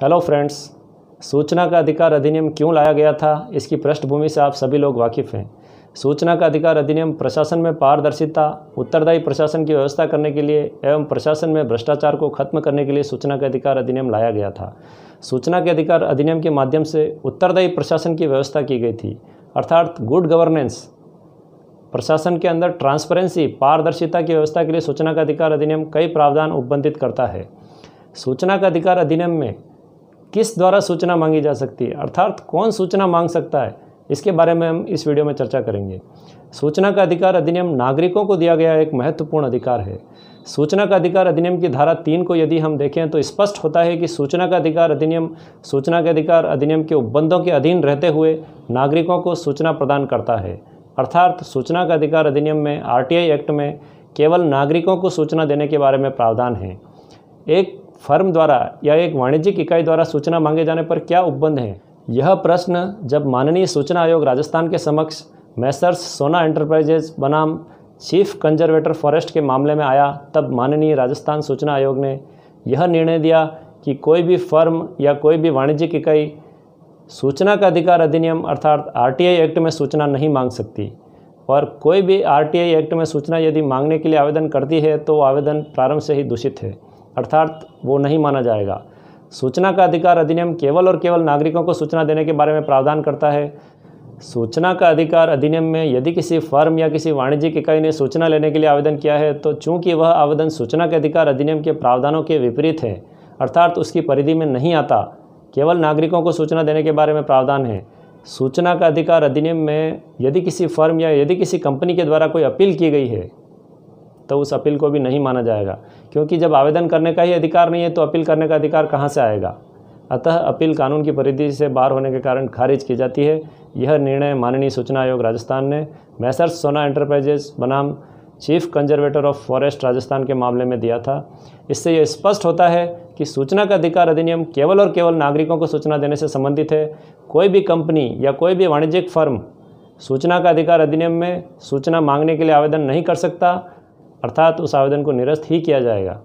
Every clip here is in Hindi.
हेलो फ्रेंड्स सूचना का अधिकार अधिनियम क्यों लाया गया था इसकी पृष्ठभूमि से आप सभी लोग वाकिफ़ हैं सूचना का अधिकार अधिनियम प्रशासन में पारदर्शिता उत्तरदायी प्रशासन की व्यवस्था करने के लिए एवं प्रशासन में भ्रष्टाचार को खत्म करने के लिए सूचना का अधिकार अधिनियम लाया गया था सूचना के अधिकार अधिनियम के माध्यम से उत्तरदायी प्रशासन की व्यवस्था की गई थी अर्थात गुड गवर्नेंस प्रशासन के अंदर ट्रांसपेरेंसी पारदर्शिता की व्यवस्था के लिए सूचना का अधिकार अधिनियम कई प्रावधान उपबंधित करता है सूचना का अधिकार अधिनियम में किस द्वारा सूचना मांगी जा सकती है अर्थात कौन सूचना मांग सकता है इसके बारे में हम इस वीडियो में चर्चा करेंगे सूचना का अधिकार अधिनियम नागरिकों को दिया गया एक महत्वपूर्ण अधिकार है सूचना का अधिकार अधिनियम की धारा तीन को यदि हम देखें तो स्पष्ट होता है कि सूचना का अधिकार अधिनियम सूचना के अधिकार अधिनियम के उपबंधों के अधीन रहते हुए नागरिकों को सूचना प्रदान करता है अर्थात सूचना का अधिकार अधिनियम में आर एक्ट में केवल नागरिकों को सूचना देने के बारे में प्रावधान है एक फर्म द्वारा या एक वाणिज्यिक इकाई द्वारा सूचना मांगे जाने पर क्या उपबंध है यह प्रश्न जब माननीय सूचना आयोग राजस्थान के समक्ष मैसर्स सोना एंटरप्राइजेज बनाम चीफ कंजर्वेटर फॉरेस्ट के मामले में आया तब माननीय राजस्थान सूचना आयोग ने यह निर्णय दिया कि कोई भी फर्म या कोई भी वाणिज्यिक इकाई सूचना का अधिकार अधिनियम अर्थात आर एक्ट में सूचना नहीं मांग सकती और कोई भी आर एक्ट में सूचना यदि मांगने के लिए आवेदन करती है तो आवेदन प्रारंभ से ही दूषित है अर्थात वो नहीं माना जाएगा सूचना का अधिकार अधिनियम केवल और केवल नागरिकों को सूचना देने के बारे में प्रावधान करता है सूचना का अधिकार अधिनियम में यदि किसी फर्म या किसी वाणिज्यिक इकाई ने सूचना लेने के लिए आवेदन किया है तो चूंकि वह आवेदन सूचना के अधिकार अधिनियम के प्रावधानों के विपरीत है अर्थात उसकी परिधि में नहीं आता केवल नागरिकों को सूचना देने के बारे में प्रावधान है सूचना का अधिकार अधिनियम में यदि किसी फर्म या यदि किसी कंपनी के द्वारा कोई अपील की गई है तो उस अपील को भी नहीं माना जाएगा क्योंकि जब आवेदन करने का ही अधिकार नहीं है तो अपील करने का अधिकार कहाँ से आएगा अतः अपील कानून की परिधि से बाहर होने के कारण खारिज की जाती है यह निर्णय माननीय सूचना आयोग राजस्थान ने मैसर सोना एंटरप्राइजेस बनाम chief conservator of forest Rajasthan के मामले में दिया था इससे यह स्पष्ट होता है कि सूचना का अधिकार अधिनियम केवल और केवल नागरिकों को सूचना देने से संबंधित है कोई भी कंपनी या कोई भी वाणिज्यिक फर्म सूचना का अधिकार अधिनियम में सूचना मांगने के लिए आवेदन नहीं कर सकता अर्थात उस आवेदन को निरस्त ही किया जाएगा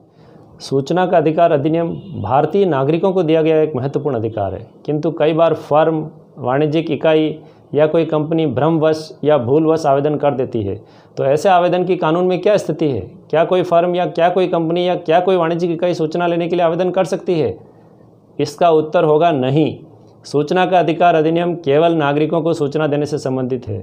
सूचना का अधिकार अधिनियम भारतीय नागरिकों को दिया गया एक महत्वपूर्ण अधिकार है किंतु कई बार फर्म वाणिज्यिक इकाई या कोई कंपनी भ्रमवश या भूलवश आवेदन कर देती है तो ऐसे आवेदन की कानून में क्या स्थिति है क्या कोई फर्म या क्या कोई कंपनी या क्या कोई वाणिज्यिक इकाई सूचना लेने के लिए आवेदन कर सकती है इसका उत्तर होगा नहीं सूचना का अधिकार अधिनियम केवल नागरिकों को सूचना देने से संबंधित है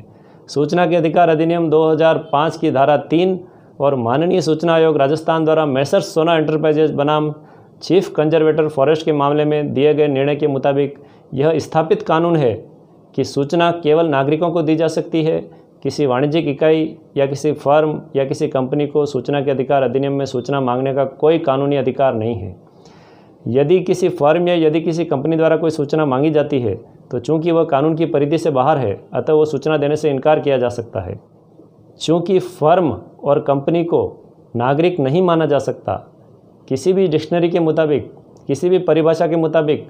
सूचना के अधिकार अधिनियम 2005 की धारा तीन और माननीय सूचना आयोग राजस्थान द्वारा मैसर सोना एंटरप्राइजेज बनाम चीफ कंजर्वेटर फॉरेस्ट के मामले में दिए गए निर्णय के मुताबिक यह स्थापित कानून है कि सूचना केवल नागरिकों को दी जा सकती है किसी वाणिज्यिक इकाई या किसी फर्म या किसी कंपनी को सूचना के अधिकार अधिनियम में सूचना मांगने का कोई कानूनी अधिकार नहीं है यदि किसी फर्म या यदि किसी कंपनी द्वारा कोई सूचना मांगी जाती है तो चूंकि वह कानून की परिधि से बाहर है अतः वो सूचना देने से इनकार किया जा सकता है चूँकि फर्म और कंपनी को नागरिक नहीं माना जा सकता किसी भी डिक्शनरी के मुताबिक किसी भी परिभाषा के मुताबिक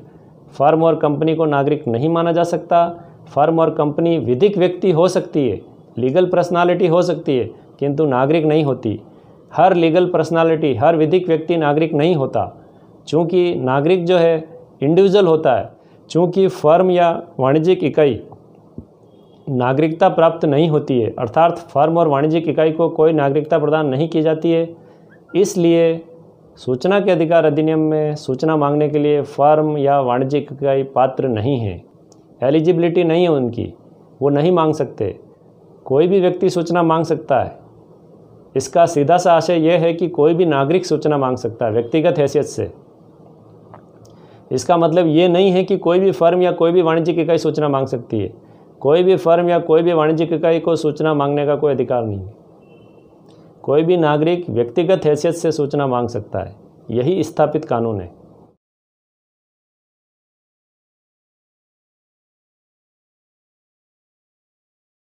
फर्म और कंपनी को नागरिक नहीं माना जा सकता फर्म और कंपनी विधिक व्यक्ति हो सकती है लीगल पर्सनालिटी हो सकती है किंतु नागरिक नहीं होती हर लीगल पर्सनालिटी हर विधिक व्यक्ति नागरिक नहीं होता चूँकि नागरिक जो है इंडिविजुअल होता है चूँकि फर्म या वाणिज्यिक इकाई नागरिकता प्राप्त नहीं होती है अर्थात फर्म और वाणिज्यिक इकाई को कोई नागरिकता प्रदान नहीं की जाती है इसलिए सूचना के अधिकार अधिनियम में सूचना मांगने के लिए फर्म या वाणिज्यिक इकाई पात्र नहीं है एलिजिबिलिटी नहीं है उनकी वो नहीं मांग सकते कोई भी व्यक्ति सूचना मांग सकता है इसका सीधा सा आशय यह है कि कोई भी नागरिक सूचना मांग सकता है व्यक्तिगत हैसियत से इसका मतलब ये नहीं है कि कोई भी फर्म या कोई भी वाणिज्यिक इकाई सूचना मांग सकती है कोई भी फर्म या कोई भी वाणिज्यिक इकाई को सूचना मांगने का कोई अधिकार नहीं है कोई भी नागरिक व्यक्तिगत हैसियत से सूचना मांग सकता है यही स्थापित कानून है